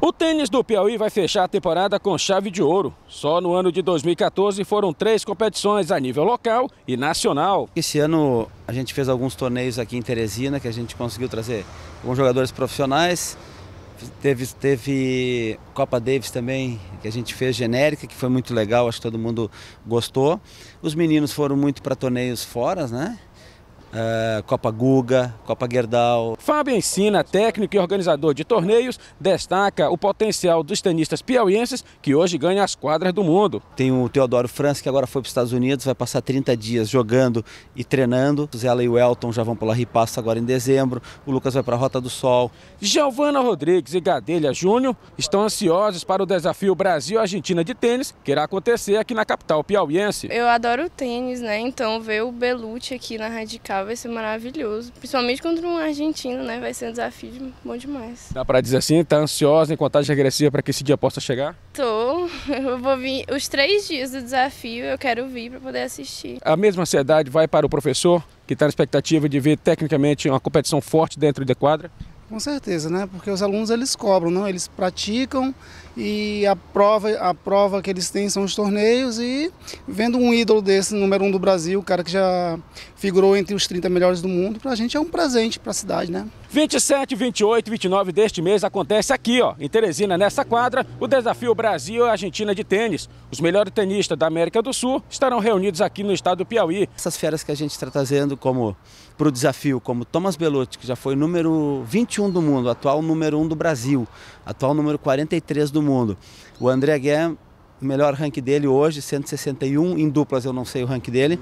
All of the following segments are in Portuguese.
O tênis do Piauí vai fechar a temporada com chave de ouro. Só no ano de 2014 foram três competições a nível local e nacional. Esse ano a gente fez alguns torneios aqui em Teresina que a gente conseguiu trazer alguns jogadores profissionais. Teve, teve Copa Davis também, que a gente fez genérica, que foi muito legal, acho que todo mundo gostou. Os meninos foram muito para torneios fora, né? Ah, Copa Guga, Copa Guerdal. Fábio Ensina, técnico e organizador de torneios, destaca o potencial dos tenistas piauienses que hoje ganham as quadras do mundo. Tem o Teodoro França, que agora foi para os Estados Unidos, vai passar 30 dias jogando e treinando. Ela e o Elton já vão pela Ripasso agora em dezembro. O Lucas vai para a Rota do Sol. Giovana Rodrigues e Gadelha Júnior estão ansiosos para o desafio Brasil-Argentina de tênis, que irá acontecer aqui na capital piauiense. Eu adoro tênis, né? Então ver o Belucci aqui na Radical vai ser maravilhoso. Principalmente contra um argentino, né? Vai ser um desafio bom demais. Dá pra dizer assim, tá ansiosa em contagem regressiva para que esse dia possa chegar? Tô. Eu vou vir os três dias do desafio, eu quero vir para poder assistir. A mesma ansiedade vai para o professor, que está na expectativa de ver tecnicamente uma competição forte dentro da quadra? Com certeza, né? Porque os alunos eles cobram, não? Eles praticam e a prova, a prova que eles têm são os torneios e vendo um ídolo desse, número um do Brasil, o cara que já figurou entre os 30 melhores do mundo, para a gente é um presente para a cidade, né? 27, 28 e 29 deste mês acontece aqui, ó, em Teresina, nessa quadra, o desafio Brasil-Argentina de tênis. Os melhores tenistas da América do Sul estarão reunidos aqui no estado do Piauí. Essas feras que a gente está trazendo como para o desafio, como Thomas Belotti, que já foi número 21 do mundo, atual número 1 do Brasil, atual número 43 do mundo. O André Guerra, o melhor ranking dele hoje, 161 em duplas, eu não sei o ranking dele,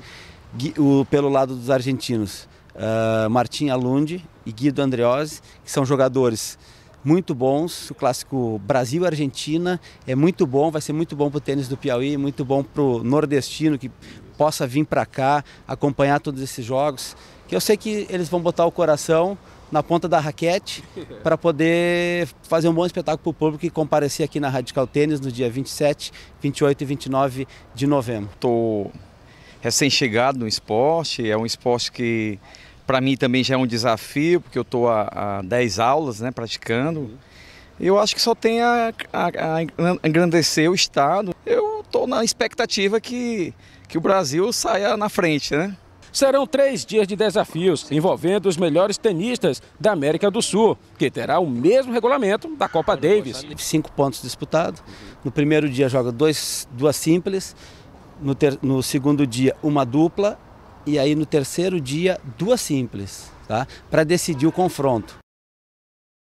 o, pelo lado dos argentinos. Ah, Martim Alundi e Guido Andreozzi, que são jogadores muito bons. O clássico Brasil-Argentina é muito bom, vai ser muito bom para o tênis do Piauí, muito bom para o nordestino que possa vir para cá acompanhar todos esses jogos. Que eu sei que eles vão botar o coração na ponta da raquete para poder fazer um bom espetáculo para o público e comparecer aqui na Radical Tênis no dia 27, 28 e 29 de novembro. Estou recém-chegado no esporte, é um esporte que para mim também já é um desafio, porque eu estou há 10 aulas né, praticando. Eu acho que só tem a, a, a engrandecer o Estado. Eu estou na expectativa que, que o Brasil saia na frente, né? Serão três dias de desafios envolvendo os melhores tenistas da América do Sul, que terá o mesmo regulamento da Copa Davis. Cinco pontos disputados. No primeiro dia joga dois, duas simples, no, ter, no segundo dia uma dupla e aí no terceiro dia duas simples, tá? Para decidir o confronto.